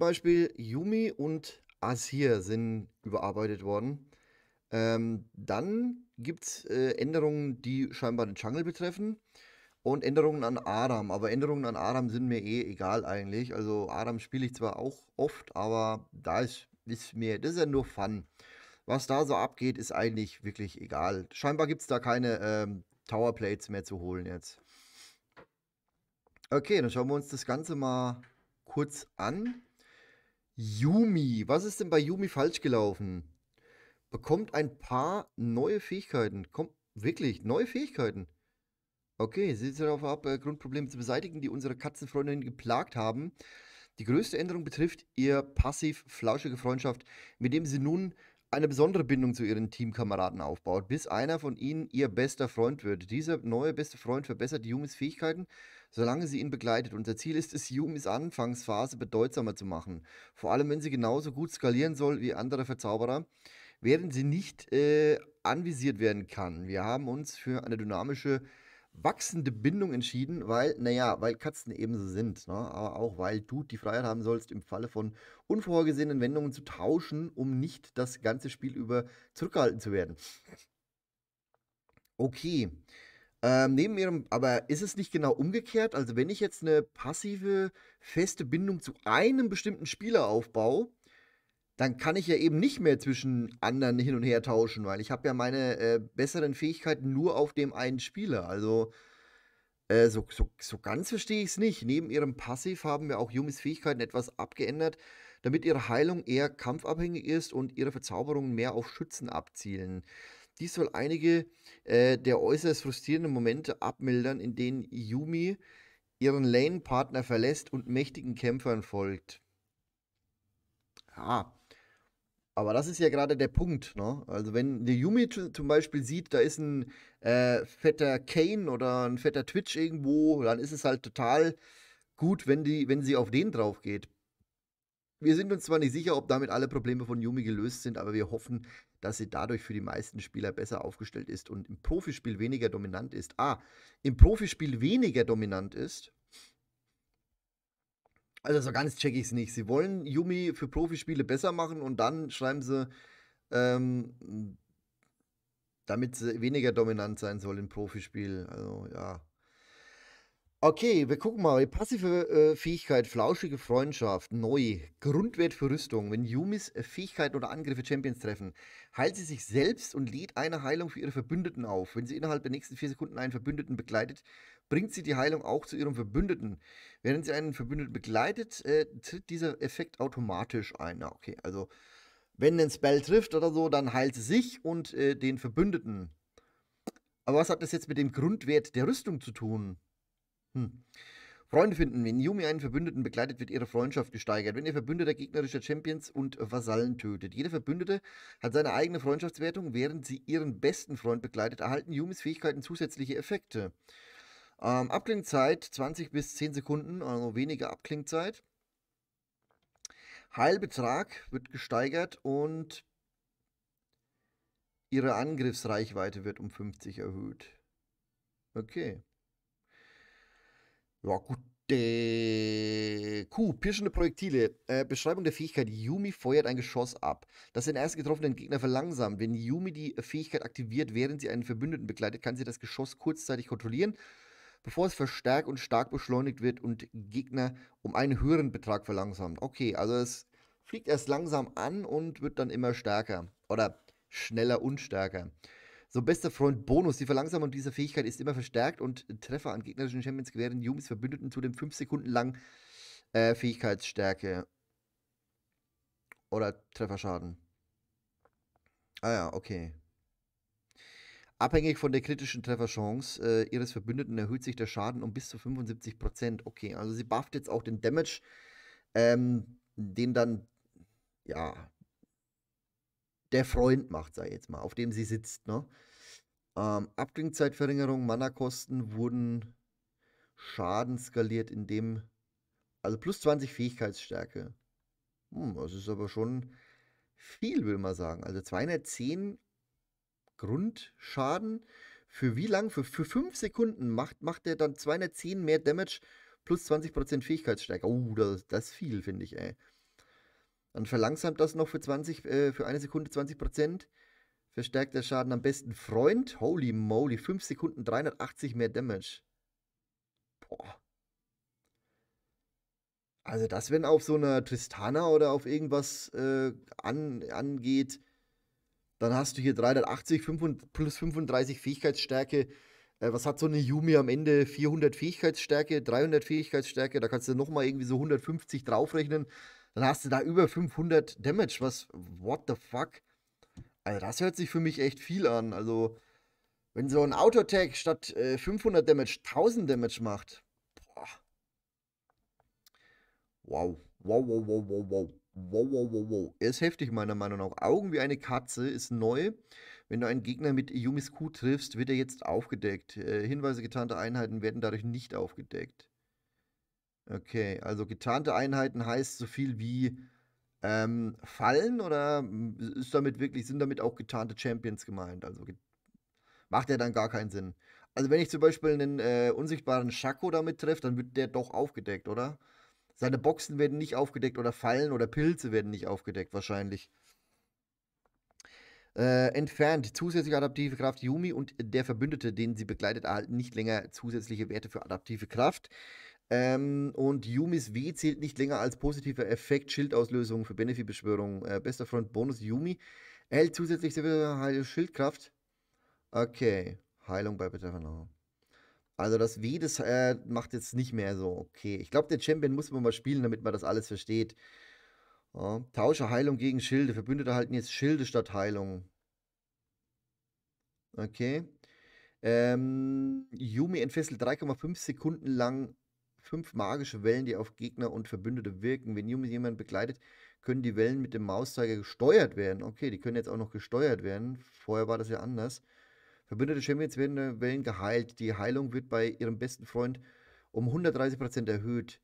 Beispiel Yumi und Asir sind überarbeitet worden. Ähm, dann gibt es äh, Änderungen, die scheinbar den Jungle betreffen. Und Änderungen an Aram. Aber Änderungen an Aram sind mir eh egal eigentlich. Also Aram spiele ich zwar auch oft, aber da ist, ist mir, das ist ja nur Fun. Was da so abgeht, ist eigentlich wirklich egal. Scheinbar gibt es da keine ähm, Plates mehr zu holen jetzt. Okay, dann schauen wir uns das Ganze mal kurz an. Yumi. Was ist denn bei Yumi falsch gelaufen? Bekommt ein paar neue Fähigkeiten. Kommt wirklich neue Fähigkeiten. Okay, sie sind darauf ab, äh, Grundprobleme zu beseitigen, die unsere Katzenfreundin geplagt haben. Die größte Änderung betrifft ihr passiv flauschige Freundschaft, mit dem sie nun eine besondere Bindung zu ihren Teamkameraden aufbaut, bis einer von ihnen ihr bester Freund wird. Dieser neue beste Freund verbessert Yumis Fähigkeiten, solange sie ihn begleitet. Unser Ziel ist es, Yumis Anfangsphase bedeutsamer zu machen. Vor allem, wenn sie genauso gut skalieren soll wie andere Verzauberer, während sie nicht äh, anvisiert werden kann. Wir haben uns für eine dynamische wachsende Bindung entschieden, weil, naja, weil Katzen eben so sind, ne? aber auch weil du die Freiheit haben sollst, im Falle von unvorgesehenen Wendungen zu tauschen, um nicht das ganze Spiel über zurückgehalten zu werden. Okay. Ähm, neben ihrem, aber ist es nicht genau umgekehrt? Also, wenn ich jetzt eine passive, feste Bindung zu einem bestimmten Spieler aufbaue, dann kann ich ja eben nicht mehr zwischen anderen hin und her tauschen, weil ich habe ja meine äh, besseren Fähigkeiten nur auf dem einen Spieler. Also äh, so, so, so ganz verstehe ich es nicht. Neben ihrem Passiv haben wir auch Yumis Fähigkeiten etwas abgeändert, damit ihre Heilung eher kampfabhängig ist und ihre Verzauberungen mehr auf Schützen abzielen. Dies soll einige äh, der äußerst frustrierenden Momente abmildern, in denen Yumi ihren Lane-Partner verlässt und mächtigen Kämpfern folgt. Ja, aber das ist ja gerade der Punkt. Ne? Also wenn der Yumi zum Beispiel sieht, da ist ein äh, fetter Kane oder ein fetter Twitch irgendwo, dann ist es halt total gut, wenn, die, wenn sie auf den drauf geht. Wir sind uns zwar nicht sicher, ob damit alle Probleme von Yumi gelöst sind, aber wir hoffen, dass sie dadurch für die meisten Spieler besser aufgestellt ist und im Profispiel weniger dominant ist. Ah, im Profispiel weniger dominant ist, also so ganz check ich es nicht. Sie wollen Yumi für Profispiele besser machen und dann schreiben sie, ähm, damit sie weniger dominant sein soll im Profispiel. Also ja. Okay, wir gucken mal. Passive äh, Fähigkeit, flauschige Freundschaft, neu. Grundwert für Rüstung. Wenn Yumis äh, Fähigkeiten oder Angriffe Champions treffen, heilt sie sich selbst und lädt eine Heilung für ihre Verbündeten auf. Wenn sie innerhalb der nächsten vier Sekunden einen Verbündeten begleitet, bringt sie die Heilung auch zu ihrem Verbündeten. Während sie einen Verbündeten begleitet, äh, tritt dieser Effekt automatisch ein. okay, also wenn ein Spell trifft oder so, dann heilt sie sich und äh, den Verbündeten. Aber was hat das jetzt mit dem Grundwert der Rüstung zu tun? Hm. Freunde finden. Wenn Yumi einen Verbündeten begleitet, wird ihre Freundschaft gesteigert. Wenn ihr Verbündeter gegnerische Champions und Vasallen tötet. Jeder Verbündete hat seine eigene Freundschaftswertung. Während sie ihren besten Freund begleitet, erhalten Yumis Fähigkeiten zusätzliche Effekte. Ähm, Abklingzeit 20 bis 10 Sekunden, also weniger Abklingzeit. Heilbetrag wird gesteigert und ihre Angriffsreichweite wird um 50 erhöht. Okay. Ja, gut. Äh, Q. Pirschende Projektile. Äh, Beschreibung der Fähigkeit. Yumi feuert ein Geschoss ab, das den erst getroffenen Gegner verlangsamt. Wenn Yumi die Fähigkeit aktiviert, während sie einen Verbündeten begleitet, kann sie das Geschoss kurzzeitig kontrollieren bevor es verstärkt und stark beschleunigt wird und Gegner um einen höheren Betrag verlangsamt. Okay, also es fliegt erst langsam an und wird dann immer stärker oder schneller und stärker. So, bester Freund Bonus. Die Verlangsamung dieser Fähigkeit ist immer verstärkt und Treffer an gegnerischen Champions gewähren Jungs Verbündeten zudem 5 Sekunden lang äh, Fähigkeitsstärke. Oder Trefferschaden. Ah ja, okay. Abhängig von der kritischen Trefferchance äh, ihres Verbündeten erhöht sich der Schaden um bis zu 75%. Okay, also sie bufft jetzt auch den Damage, ähm, den dann, ja, der Freund macht, sei jetzt mal, auf dem sie sitzt, ne? Ähm, Abklingzeitverringerung, Mana-Kosten wurden Schaden skaliert, indem. Also plus 20 Fähigkeitsstärke. Hm, das ist aber schon viel, will man sagen. Also 210 Grundschaden. Für wie lang? Für, für 5 Sekunden macht, macht er dann 210 mehr Damage plus 20% Fähigkeitsstärke. Oh, das, das ist viel, finde ich, ey. Dann verlangsamt das noch für 20, äh, für eine Sekunde 20%. Verstärkt der Schaden am besten Freund. Holy moly, 5 Sekunden 380 mehr Damage. Boah. Also das, wenn auf so einer Tristana oder auf irgendwas äh, an, angeht, dann hast du hier 380 plus 35 Fähigkeitsstärke. Äh, was hat so eine Yumi am Ende? 400 Fähigkeitsstärke, 300 Fähigkeitsstärke. Da kannst du nochmal irgendwie so 150 draufrechnen. Dann hast du da über 500 Damage. Was? What the fuck? Also das hört sich für mich echt viel an. Also, wenn so ein Auto-Tag statt 500 äh, Damage 1000 Damage macht. Boah. Wow. Wow, wow, wow, wow, wow. Wow, wow, wow, wow. Er ist heftig, meiner Meinung nach. Augen wie eine Katze ist neu. Wenn du einen Gegner mit Yumis Q triffst, wird er jetzt aufgedeckt. Äh, Hinweise getarnte Einheiten werden dadurch nicht aufgedeckt. Okay, also getarnte Einheiten heißt so viel wie ähm, Fallen oder hm, ist damit wirklich, sind damit auch getarnte Champions gemeint? Also macht der dann gar keinen Sinn. Also wenn ich zum Beispiel einen äh, unsichtbaren Shako damit treffe, dann wird der doch aufgedeckt, oder? Seine Boxen werden nicht aufgedeckt oder Fallen oder Pilze werden nicht aufgedeckt, wahrscheinlich. Äh, entfernt. Zusätzliche adaptive Kraft Yumi und der Verbündete, den sie begleitet, erhalten nicht länger zusätzliche Werte für adaptive Kraft. Ähm, und Yumis W zählt nicht länger als positiver Effekt. Schildauslösung für Benefi-Beschwörung. Äh, bester Freund Bonus Yumi. Erhält zusätzlich Schildkraft. Okay. Heilung bei Betreffender. Also das W, das äh, macht jetzt nicht mehr so. Okay, ich glaube, den Champion muss man mal spielen, damit man das alles versteht. Ja. Tausche Heilung gegen Schilde. Verbündete halten jetzt Schilde statt Heilung. Okay. Ähm, Yumi entfesselt 3,5 Sekunden lang fünf magische Wellen, die auf Gegner und Verbündete wirken. Wenn Yumi jemanden begleitet, können die Wellen mit dem Mauszeiger gesteuert werden. Okay, die können jetzt auch noch gesteuert werden. Vorher war das ja anders. Verbündete Champions werden, äh, Wellen geheilt. Die Heilung wird bei ihrem besten Freund um 130 erhöht.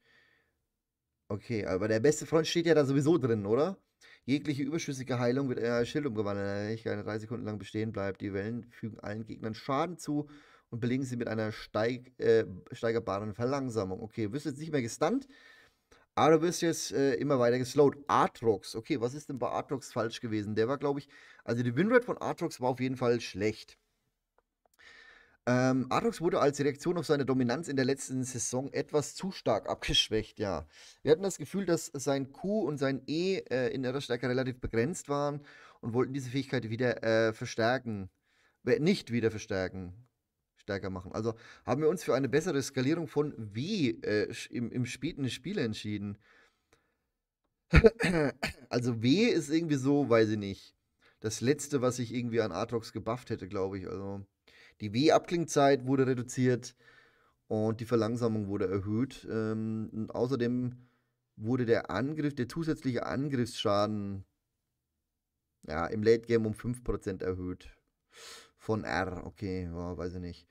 Okay, aber der beste Freund steht ja da sowieso drin, oder? Jegliche überschüssige Heilung wird in äh, ein Schild umgewandelt, in keine drei Sekunden lang bestehen bleibt. Die Wellen fügen allen Gegnern Schaden zu und belegen sie mit einer steig, äh, steigerbaren Verlangsamung. Okay, wirst jetzt nicht mehr gestunt, aber du wirst jetzt äh, immer weiter geslowed. Artrox, okay, was ist denn bei Artrox falsch gewesen? Der war, glaube ich, also die Winrate von Artrox war auf jeden Fall schlecht. Ähm, Arox wurde als Reaktion auf seine Dominanz in der letzten Saison etwas zu stark abgeschwächt, ja. Wir hatten das Gefühl, dass sein Q und sein E äh, in ihrer Stärke relativ begrenzt waren und wollten diese Fähigkeit wieder äh, verstärken. Äh, nicht wieder verstärken. Stärker machen. Also haben wir uns für eine bessere Skalierung von W äh, im, im späten Spiel entschieden. also W ist irgendwie so, weiß ich nicht. Das letzte, was ich irgendwie an Atrox gebufft hätte, glaube ich. Also. Die W-Abklingzeit wurde reduziert und die Verlangsamung wurde erhöht. Ähm, außerdem wurde der Angriff, der zusätzliche Angriffsschaden ja, im Late Game um 5% erhöht. Von R, okay, ja, weiß ich nicht.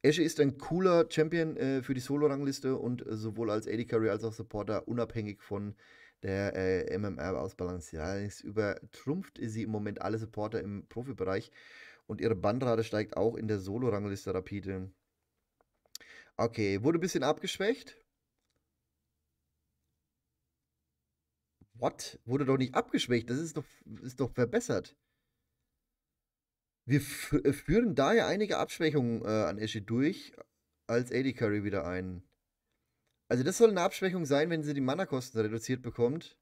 Esche ist ein cooler Champion äh, für die Solo-Rangliste und äh, sowohl als AD Carry als auch Supporter unabhängig von der äh, MMR ausbalanciert. Allerdings übertrumpft sie im Moment alle Supporter im Profibereich und ihre Bandrate steigt auch in der Solo-Rangliste rapide. Okay, wurde ein bisschen abgeschwächt. What? Wurde doch nicht abgeschwächt, das ist doch, ist doch verbessert. Wir äh, führen daher einige Abschwächungen äh, an Eshi durch, als AD Curry wieder ein. Also das soll eine Abschwächung sein, wenn sie die Mana-Kosten reduziert bekommt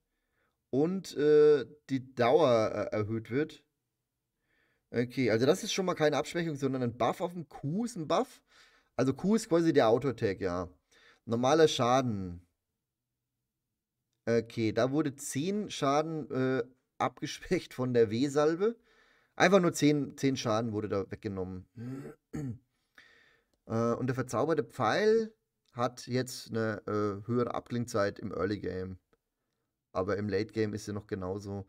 und äh, die Dauer äh, erhöht wird. Okay, also das ist schon mal keine Abschwächung, sondern ein Buff auf dem Q ist ein Buff. Also Q ist quasi der Autotag, ja. Normaler Schaden. Okay, da wurde 10 Schaden äh, abgeschwächt von der W-Salbe. Einfach nur 10, 10 Schaden wurde da weggenommen. äh, und der verzauberte Pfeil hat jetzt eine äh, höhere Abklingzeit im Early Game. Aber im Late Game ist sie noch genauso.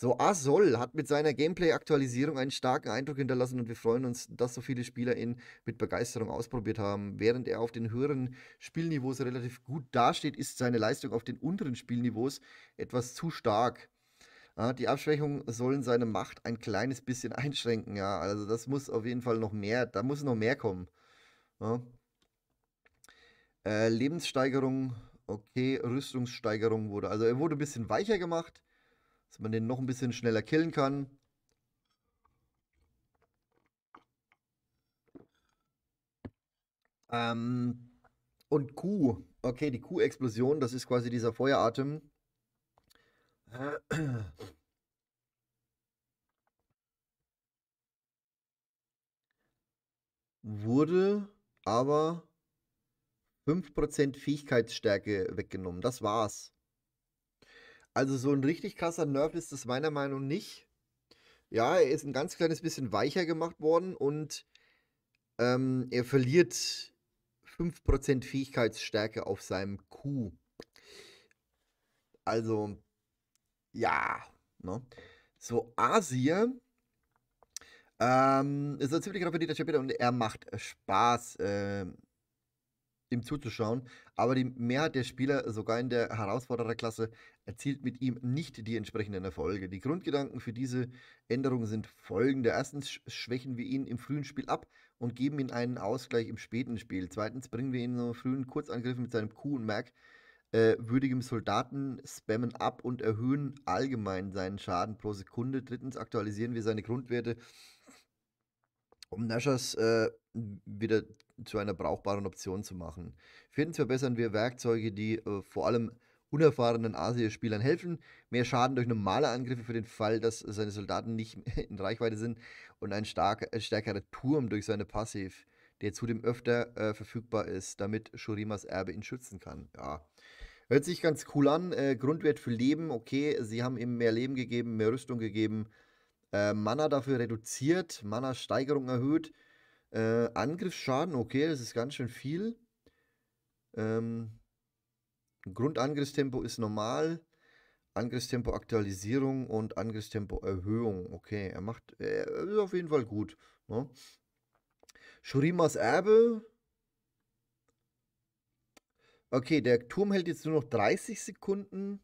So, Asol ah, hat mit seiner Gameplay-Aktualisierung einen starken Eindruck hinterlassen und wir freuen uns, dass so viele Spieler ihn mit Begeisterung ausprobiert haben. Während er auf den höheren Spielniveaus relativ gut dasteht, ist seine Leistung auf den unteren Spielniveaus etwas zu stark. Ah, die Abschwächungen sollen seine Macht ein kleines bisschen einschränken, ja. Also das muss auf jeden Fall noch mehr, da muss noch mehr kommen. Ja. Ah. Äh, Lebenssteigerung, okay, Rüstungssteigerung wurde, also er wurde ein bisschen weicher gemacht dass man den noch ein bisschen schneller killen kann. Ähm, und Q. Okay, die Q-Explosion, das ist quasi dieser Feueratem. wurde aber 5% Fähigkeitsstärke weggenommen. Das war's. Also so ein richtig krasser Nerf ist das meiner Meinung nach nicht. Ja, er ist ein ganz kleines bisschen weicher gemacht worden und ähm, er verliert 5% Fähigkeitsstärke auf seinem Q. Also, ja, ne? So, Asia ähm, ist ein ziemlich raffinierter Chapter und er macht Spaß. Ähm, ihm zuzuschauen, aber die Mehrheit der Spieler, sogar in der Herausfordererklasse, erzielt mit ihm nicht die entsprechenden Erfolge. Die Grundgedanken für diese Änderungen sind folgende. Erstens schwächen wir ihn im frühen Spiel ab und geben ihm einen Ausgleich im späten Spiel. Zweitens bringen wir ihn in einem frühen Kurzangriff mit seinem Q und Merk äh, würdigem Soldaten spammen ab und erhöhen allgemein seinen Schaden pro Sekunde. Drittens aktualisieren wir seine Grundwerte, um Nashers äh, wieder zu einer brauchbaren Option zu machen. Viertens verbessern wir Werkzeuge, die äh, vor allem unerfahrenen Asiaspielern helfen, mehr Schaden durch normale Angriffe für den Fall, dass seine Soldaten nicht in Reichweite sind und ein stark, äh, stärkerer Turm durch seine Passiv, der zudem öfter äh, verfügbar ist, damit Shurimas Erbe ihn schützen kann. Ja. Hört sich ganz cool an. Äh, Grundwert für Leben, okay, sie haben ihm mehr Leben gegeben, mehr Rüstung gegeben, äh, Mana dafür reduziert, Mana-Steigerung erhöht. Äh, Angriffsschaden, okay, das ist ganz schön viel. Ähm, Grundangriffstempo ist normal. Angriffstempo Aktualisierung und Angriffstempo Erhöhung. Okay, er macht, er ist auf jeden Fall gut. Ne? Shurimas Erbe. Okay, der Turm hält jetzt nur noch 30 Sekunden.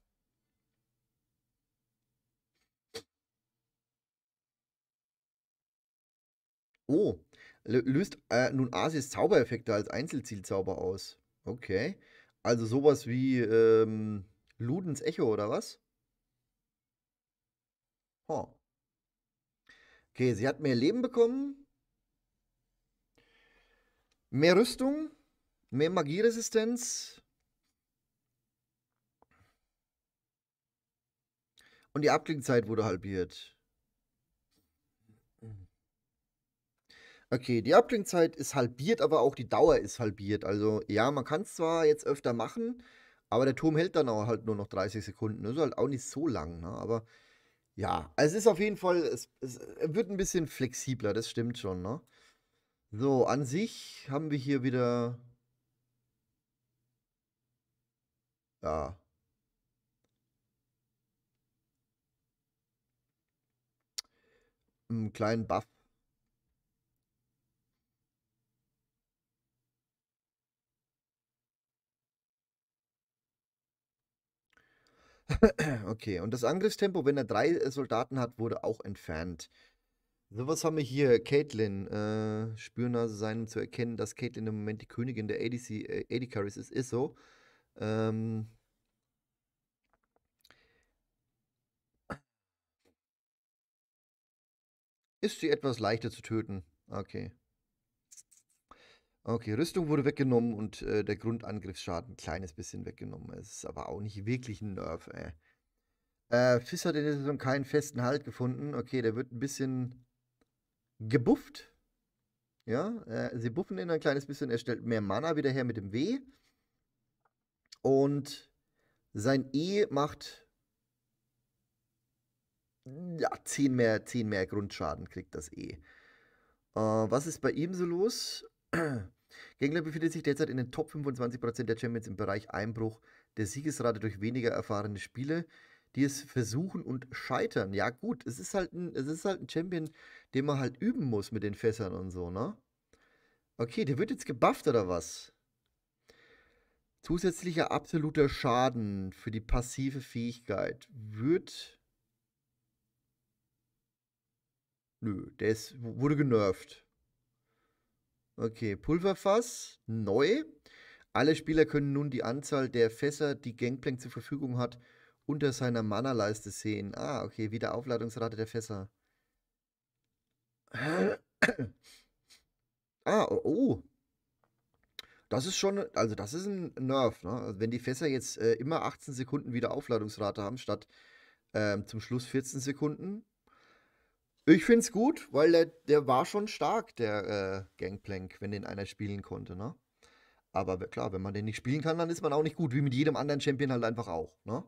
Oh, löst äh, nun Asis Zaubereffekte als Einzelzielzauber aus. Okay. Also sowas wie ähm, Ludens Echo oder was? Oh. Okay, sie hat mehr Leben bekommen. Mehr Rüstung. Mehr Magieresistenz. Und die Abklingzeit wurde halbiert. Okay, die Abklingzeit ist halbiert, aber auch die Dauer ist halbiert. Also ja, man kann es zwar jetzt öfter machen, aber der Turm hält dann auch halt nur noch 30 Sekunden. Das ist halt auch nicht so lang, ne? aber ja, es ist auf jeden Fall, es, es wird ein bisschen flexibler, das stimmt schon. Ne? So, an sich haben wir hier wieder... Ja, einen kleinen Buff Okay, und das Angriffstempo, wenn er drei äh, Soldaten hat, wurde auch entfernt. So, was haben wir hier? Caitlin, Äh, Spürnase sein, um zu erkennen, dass Caitlin im Moment die Königin der ADC, äh, AD Carries ist. Ist so. Ähm, ist sie etwas leichter zu töten? Okay. Okay, Rüstung wurde weggenommen und äh, der Grundangriffsschaden ein kleines bisschen weggenommen. Es ist aber auch nicht wirklich ein Nerf, ey. Äh, Fiss hat in der Saison keinen festen Halt gefunden. Okay, der wird ein bisschen gebufft. Ja, äh, sie buffen ihn ein kleines bisschen. Er stellt mehr Mana wieder her mit dem W. Und sein E macht ja, 10 mehr, 10 mehr Grundschaden kriegt das E. Äh, was ist bei ihm so los? Gengler befindet sich derzeit in den Top 25% der Champions im Bereich Einbruch der Siegesrate durch weniger erfahrene Spiele, die es versuchen und scheitern. Ja, gut, es ist halt ein, es ist halt ein Champion, den man halt üben muss mit den Fässern und so, ne? Okay, der wird jetzt gebufft oder was? Zusätzlicher absoluter Schaden für die passive Fähigkeit wird. Nö, der ist, wurde genervt. Okay, Pulverfass, neu. Alle Spieler können nun die Anzahl der Fässer, die Gangplank zur Verfügung hat, unter seiner Mana-Leiste sehen. Ah, okay, wieder Aufladungsrate der Fässer. ah, oh, oh, Das ist schon, also das ist ein Nerv. Ne? Also wenn die Fässer jetzt äh, immer 18 Sekunden wieder Aufladungsrate haben, statt ähm, zum Schluss 14 Sekunden, ich finde es gut, weil der, der war schon stark, der äh, Gangplank, wenn den einer spielen konnte, ne? Aber klar, wenn man den nicht spielen kann, dann ist man auch nicht gut, wie mit jedem anderen Champion halt einfach auch, ne?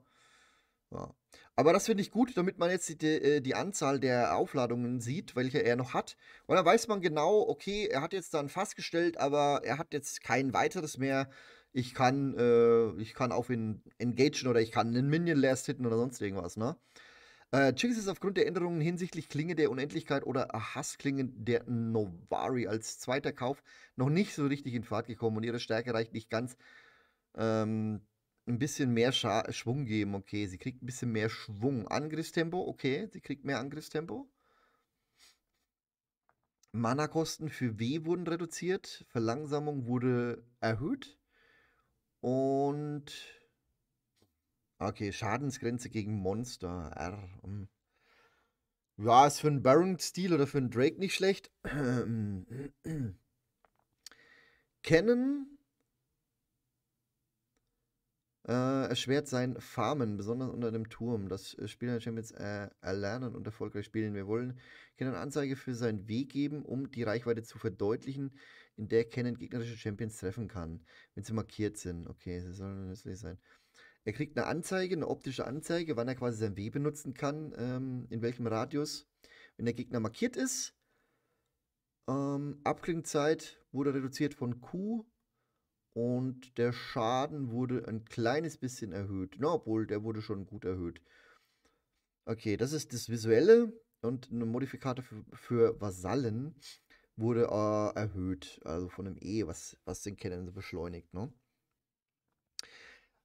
Ja. Aber das finde ich gut, damit man jetzt die, äh, die, Anzahl der Aufladungen sieht, welche er noch hat. Und dann weiß man genau, okay, er hat jetzt dann Fass gestellt, aber er hat jetzt kein weiteres mehr. Ich kann, äh, ich kann auf ihn engagen oder ich kann einen Minion last hitten oder sonst irgendwas, ne? Äh, Chiggs ist aufgrund der Änderungen hinsichtlich Klinge der Unendlichkeit oder Hassklinge der Novari als zweiter Kauf noch nicht so richtig in Fahrt gekommen und ihre Stärke reicht nicht ganz. Ähm, ein bisschen mehr Scha Schwung geben, okay. Sie kriegt ein bisschen mehr Schwung. Angriffstempo, okay. Sie kriegt mehr Angriffstempo. Mana-Kosten für W wurden reduziert. Verlangsamung wurde erhöht. Und Okay, Schadensgrenze gegen Monster. R. Mm. Ja, ist für einen Baron-Stil oder für einen Drake nicht schlecht. Kennen äh, erschwert sein Farmen, besonders unter dem Turm. Das Spiel der Champions äh, erlernen und erfolgreich spielen. Wir wollen Kennen Anzeige für seinen Weg geben, um die Reichweite zu verdeutlichen, in der Kennen gegnerische Champions treffen kann, wenn sie markiert sind. Okay, sie sollen nützlich sein. Er kriegt eine Anzeige, eine optische Anzeige, wann er quasi sein W benutzen kann, ähm, in welchem Radius. Wenn der Gegner markiert ist, ähm, Abklingzeit wurde reduziert von Q und der Schaden wurde ein kleines bisschen erhöht. Na, obwohl, der wurde schon gut erhöht. Okay, das ist das Visuelle und ein Modifikator für, für Vasallen wurde äh, erhöht. Also von einem E, was, was den Kennen so beschleunigt. Ne?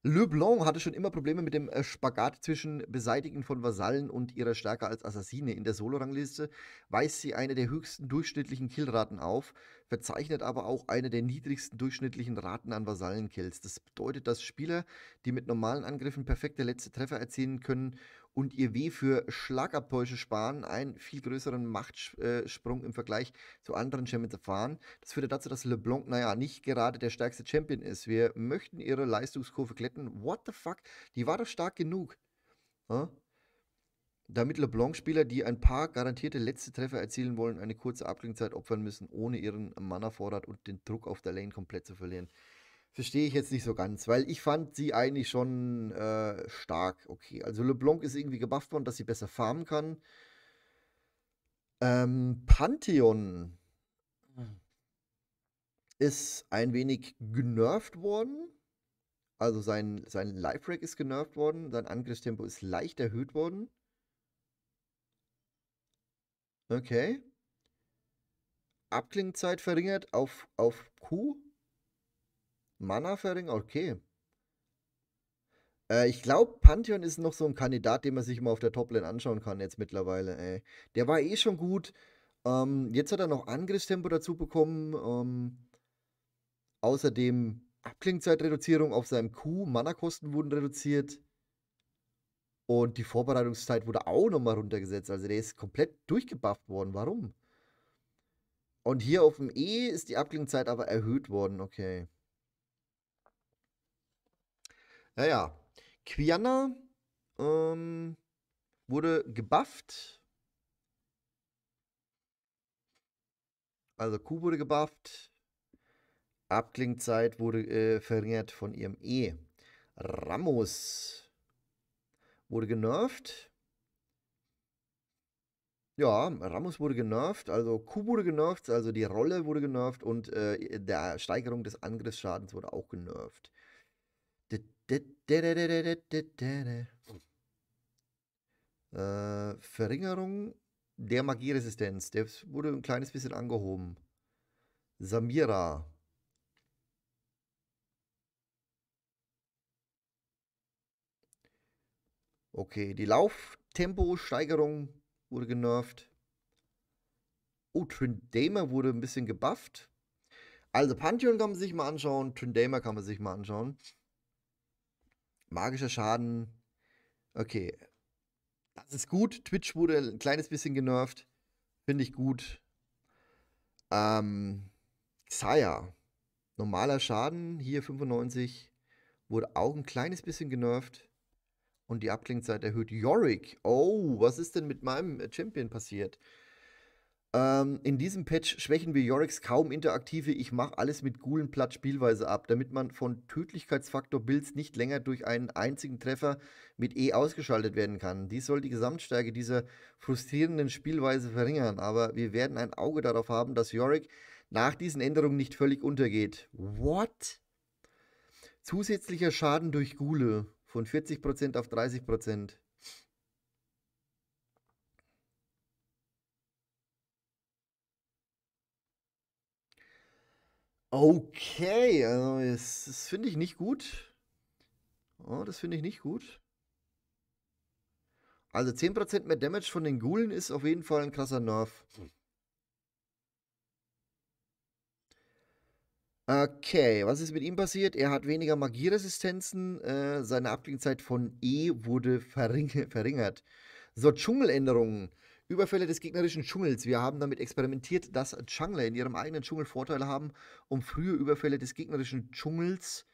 Leblanc hatte schon immer Probleme mit dem äh, Spagat zwischen Beseitigen von Vasallen und ihrer Stärke als Assassine. In der Solo-Rangliste weist sie eine der höchsten durchschnittlichen Killraten auf, verzeichnet aber auch eine der niedrigsten durchschnittlichen Raten an Vasallenkills. Das bedeutet, dass Spieler, die mit normalen Angriffen perfekte letzte Treffer erzielen können, und ihr Weh für Schlagabtäusche sparen einen viel größeren Machtsprung äh, im Vergleich zu anderen Champions erfahren. Das führte dazu, dass LeBlanc, naja, nicht gerade der stärkste Champion ist. Wir möchten ihre Leistungskurve glätten. What the fuck? Die war doch stark genug. Huh? Hm? damit LeBlanc-Spieler, die ein paar garantierte letzte Treffer erzielen wollen, eine kurze Abklingzeit opfern müssen, ohne ihren Mana-Vorrat und den Druck auf der Lane komplett zu verlieren verstehe ich jetzt nicht so ganz, weil ich fand sie eigentlich schon äh, stark. Okay, also LeBlanc ist irgendwie gebufft worden, dass sie besser farmen kann. Ähm, Pantheon hm. ist ein wenig genervt worden. Also sein, sein Life-Rack ist genervt worden, sein Angriffstempo ist leicht erhöht worden. Okay. Abklingzeit verringert auf, auf Q Mana verringern, okay. Äh, ich glaube, Pantheon ist noch so ein Kandidat, den man sich mal auf der Toplane anschauen kann jetzt mittlerweile. Ey. Der war eh schon gut. Ähm, jetzt hat er noch Angriffstempo dazu bekommen. Ähm, außerdem Abklingzeitreduzierung auf seinem Q. Mana-Kosten wurden reduziert. Und die Vorbereitungszeit wurde auch nochmal runtergesetzt. Also der ist komplett durchgebufft worden. Warum? Und hier auf dem E ist die Abklingzeit aber erhöht worden. Okay. Naja, Quiana ähm, wurde gebufft. Also Q wurde gebufft. Abklingzeit wurde äh, verringert von ihrem E. Ramos wurde genervt. Ja, Ramos wurde genervt, also Q wurde genervt, also die Rolle wurde genervt und äh, der Steigerung des Angriffsschadens wurde auch genervt. Verringerung der Magieresistenz. Der wurde ein kleines bisschen angehoben. Samira. Okay, die Lauftempo-Steigerung wurde genervt. Oh, Trindamer wurde ein bisschen gebufft. Also Pantheon kann man sich mal anschauen, Trindamer kann man sich mal anschauen. Magischer Schaden. Okay. Das ist gut. Twitch wurde ein kleines bisschen genervt. Finde ich gut. Ähm, Xayah. Normaler Schaden, hier 95. Wurde auch ein kleines bisschen genervt. Und die Abklingzeit erhöht. Yorick. Oh, was ist denn mit meinem Champion passiert? Ähm, in diesem Patch schwächen wir Yorick's kaum interaktive Ich mache alles mit gulen Platt Spielweise ab, damit man von Tödlichkeitsfaktor Builds nicht länger durch einen einzigen Treffer mit E ausgeschaltet werden kann. Dies soll die Gesamtstärke dieser frustrierenden Spielweise verringern, aber wir werden ein Auge darauf haben, dass Yorick nach diesen Änderungen nicht völlig untergeht. What? Zusätzlicher Schaden durch Gule von 40% auf 30%. Okay, also das, das finde ich nicht gut. Oh, das finde ich nicht gut. Also 10% mehr Damage von den Ghoulen ist auf jeden Fall ein krasser Nerf. Okay, was ist mit ihm passiert? Er hat weniger Magieresistenzen, äh, seine Abklingzeit von E wurde verringert. So, Dschungeländerungen. Überfälle des gegnerischen Dschungels. Wir haben damit experimentiert, dass Jungler in ihrem eigenen Dschungel Vorteile haben, um frühe Überfälle des gegnerischen Dschungels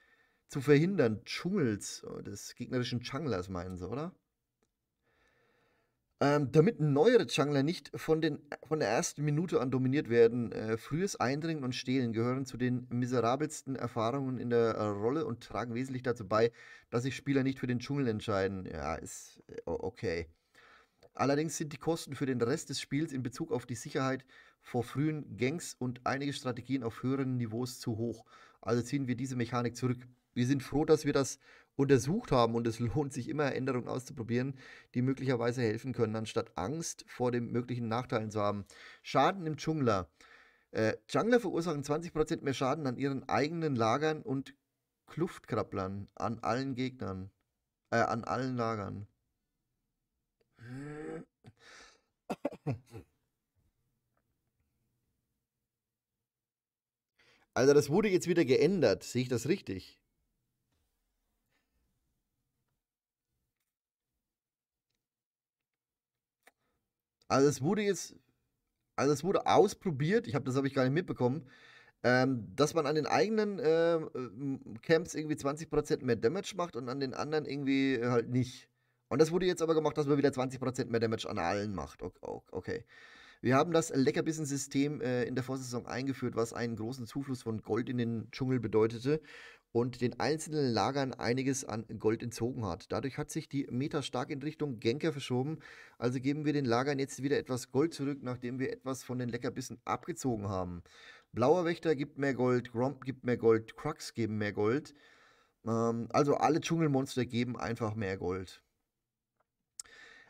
zu verhindern. Dschungels, oh, des gegnerischen Junglers meinen sie, oder? Ähm, damit neuere Jungler nicht von, den, von der ersten Minute an dominiert werden, äh, frühes Eindringen und Stehlen gehören zu den miserabelsten Erfahrungen in der äh, Rolle und tragen wesentlich dazu bei, dass sich Spieler nicht für den Dschungel entscheiden. Ja, ist äh, okay. Allerdings sind die Kosten für den Rest des Spiels in Bezug auf die Sicherheit vor frühen Gangs und einige Strategien auf höheren Niveaus zu hoch. Also ziehen wir diese Mechanik zurück. Wir sind froh, dass wir das untersucht haben und es lohnt sich immer, Änderungen auszuprobieren, die möglicherweise helfen können, anstatt Angst vor den möglichen Nachteilen zu haben. Schaden im Dschungler. Äh, Jungler verursachen 20% mehr Schaden an ihren eigenen Lagern und Kluftkrabblern, an allen Gegnern, äh, an allen Lagern. Also das wurde jetzt wieder geändert. Sehe ich das richtig? Also es wurde jetzt, also es wurde ausprobiert, ich habe das habe ich gar nicht mitbekommen, ähm, dass man an den eigenen äh, äh Camps irgendwie 20% mehr Damage macht und an den anderen irgendwie halt nicht. Und das wurde jetzt aber gemacht, dass man wieder 20% mehr Damage an allen macht. Okay. Wir haben das Leckerbissen-System äh, in der Vorsaison eingeführt, was einen großen Zufluss von Gold in den Dschungel bedeutete und den einzelnen Lagern einiges an Gold entzogen hat. Dadurch hat sich die Meta stark in Richtung Genker verschoben. Also geben wir den Lagern jetzt wieder etwas Gold zurück, nachdem wir etwas von den Leckerbissen abgezogen haben. Blauer Wächter gibt mehr Gold, Gromp gibt mehr Gold, Crux geben mehr Gold. Ähm, also alle Dschungelmonster geben einfach mehr Gold.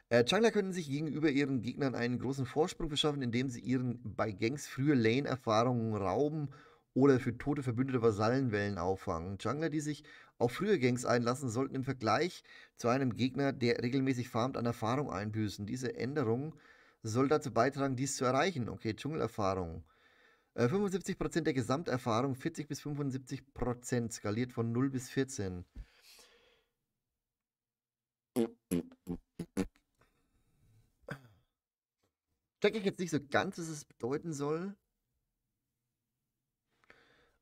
Äh, Jungler können sich gegenüber ihren Gegnern einen großen Vorsprung verschaffen, indem sie ihren bei Gangs frühe Lane-Erfahrungen rauben oder für tote verbündete Vasallenwellen auffangen. Jungler, die sich auf frühe Gangs einlassen, sollten im Vergleich zu einem Gegner, der regelmäßig farmt, an Erfahrung einbüßen. Diese Änderung soll dazu beitragen, dies zu erreichen. Okay, Dschungelerfahrung. Äh, 75% der Gesamterfahrung, 40 bis 75% skaliert von 0 bis 14. Checke ich jetzt nicht so ganz, was es bedeuten soll.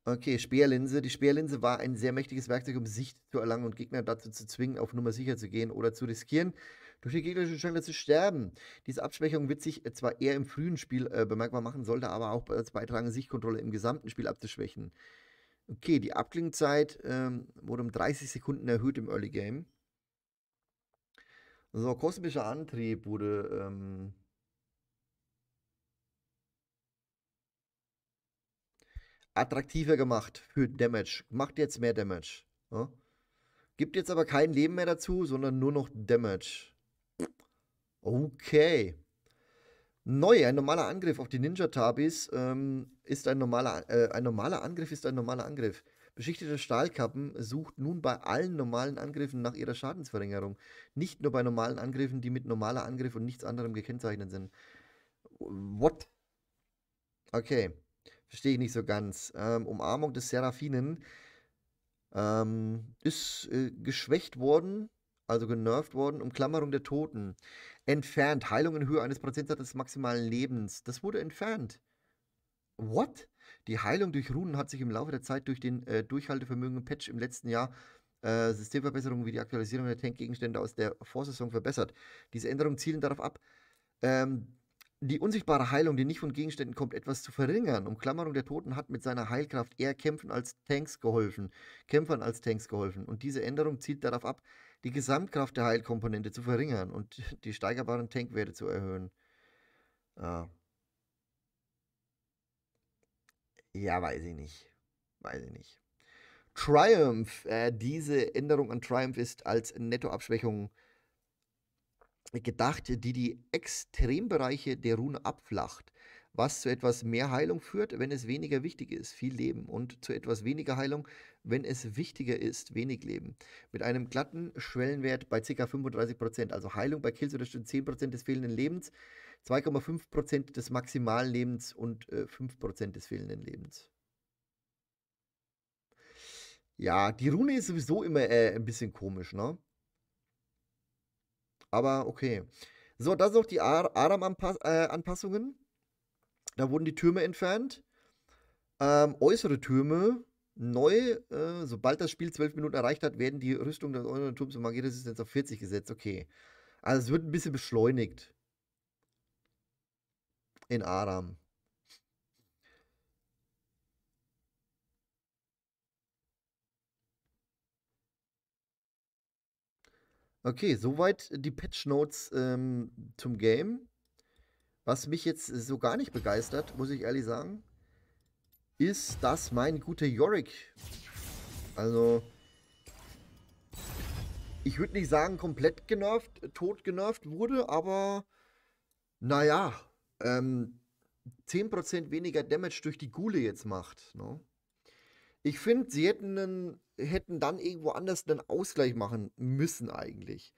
Okay, Speerlinse. Die Speerlinse war ein sehr mächtiges Werkzeug, um Sicht zu erlangen und Gegner dazu zu zwingen, auf Nummer sicher zu gehen oder zu riskieren, durch die gegnerischen Schranke zu sterben. Diese Abschwächung wird sich zwar eher im frühen Spiel äh, bemerkbar machen, sollte aber auch dazu beitragen, Sichtkontrolle im gesamten Spiel abzuschwächen. Okay, die Abklingzeit ähm, wurde um 30 Sekunden erhöht im Early Game. So, kosmischer Antrieb wurde ähm, attraktiver gemacht für Damage. Macht jetzt mehr Damage. Ja? Gibt jetzt aber kein Leben mehr dazu, sondern nur noch Damage. Okay. Neu, ein normaler Angriff auf die Ninja-Tabis ähm, ist ein normaler, äh, ein normaler Angriff ist ein normaler Angriff. Beschichtete Stahlkappen sucht nun bei allen normalen Angriffen nach ihrer Schadensverringerung. Nicht nur bei normalen Angriffen, die mit normaler Angriff und nichts anderem gekennzeichnet sind. What? Okay verstehe ich nicht so ganz. Ähm, Umarmung des Seraphinen ähm, ist äh, geschwächt worden, also genervt worden, Umklammerung der Toten. Entfernt, Heilung in Höhe eines Prozentsatzes des maximalen Lebens. Das wurde entfernt. What? Die Heilung durch Runen hat sich im Laufe der Zeit durch den äh, Durchhaltevermögen Patch im letzten Jahr äh, Systemverbesserungen wie die Aktualisierung der Tankgegenstände aus der Vorsaison verbessert. Diese Änderungen zielen darauf ab, ähm, die unsichtbare Heilung, die nicht von Gegenständen kommt, etwas zu verringern. Umklammerung der Toten hat mit seiner Heilkraft eher Kämpfen als Tanks geholfen, Kämpfern als Tanks geholfen. Und diese Änderung zielt darauf ab, die Gesamtkraft der Heilkomponente zu verringern und die steigerbaren Tankwerte zu erhöhen. Ah. Ja, weiß ich nicht. Weiß ich nicht. Triumph. Äh, diese Änderung an Triumph ist als Nettoabschwächung äh, gedacht, die die Extrembereiche der Rune abflacht, was zu etwas mehr Heilung führt, wenn es weniger wichtig ist, viel Leben, und zu etwas weniger Heilung, wenn es wichtiger ist, wenig Leben. Mit einem glatten Schwellenwert bei ca. 35%, also Heilung bei Kills oder 10% des fehlenden Lebens, 2,5% des maximalen Lebens und äh, 5% des fehlenden Lebens. Ja, die Rune ist sowieso immer äh, ein bisschen komisch, ne? Aber okay. So, das sind auch die Adam-Anpassungen. Äh, da wurden die Türme entfernt. Ähm, äußere Türme neu, äh, sobald das Spiel 12 Minuten erreicht hat, werden die Rüstungen des äußeren Turms und Magieresistenz auf 40 gesetzt. Okay. Also es wird ein bisschen beschleunigt. In Aram. Okay, soweit die Patch Notes ähm, zum Game. Was mich jetzt so gar nicht begeistert, muss ich ehrlich sagen, ist, dass mein guter Yorick, also ich würde nicht sagen komplett genervt, äh, tot genervt wurde, aber naja, ähm, 10% weniger Damage durch die Gule jetzt macht. Ne? Ich finde, sie hätten, einen, hätten dann irgendwo anders einen Ausgleich machen müssen eigentlich.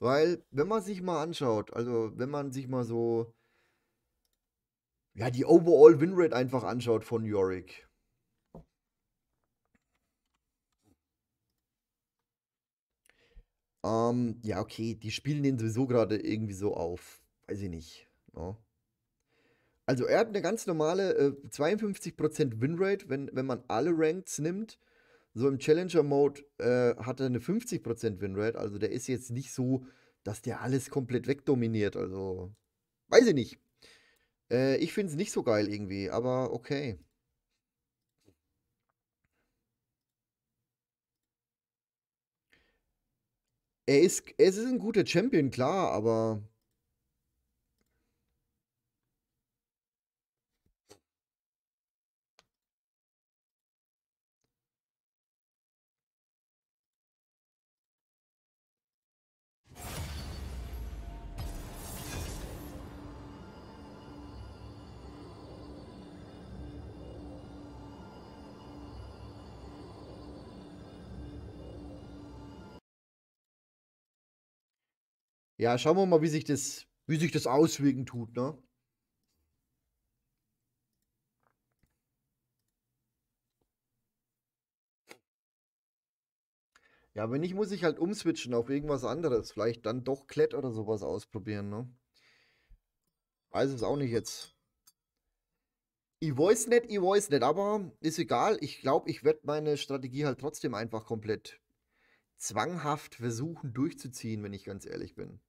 Weil, wenn man sich mal anschaut, also wenn man sich mal so, ja, die Overall Winrate einfach anschaut von Yorick. Ähm, ja, okay, die spielen den sowieso gerade irgendwie so auf, weiß ich nicht. No? Ne? Also er hat eine ganz normale äh, 52% Winrate, wenn, wenn man alle Ranks nimmt. So im Challenger-Mode äh, hat er eine 50% Winrate, also der ist jetzt nicht so, dass der alles komplett wegdominiert. Also, weiß ich nicht. Äh, ich finde es nicht so geil irgendwie, aber okay. Er ist, er ist ein guter Champion, klar, aber Ja, schauen wir mal, wie sich das, wie sich das auswirken tut, ne? Ja, wenn nicht, muss ich halt umswitchen auf irgendwas anderes. Vielleicht dann doch Klett oder sowas ausprobieren, ne? Weiß es auch nicht jetzt. Ich weiß nicht, ich weiß nicht, aber ist egal. Ich glaube, ich werde meine Strategie halt trotzdem einfach komplett zwanghaft versuchen durchzuziehen, wenn ich ganz ehrlich bin.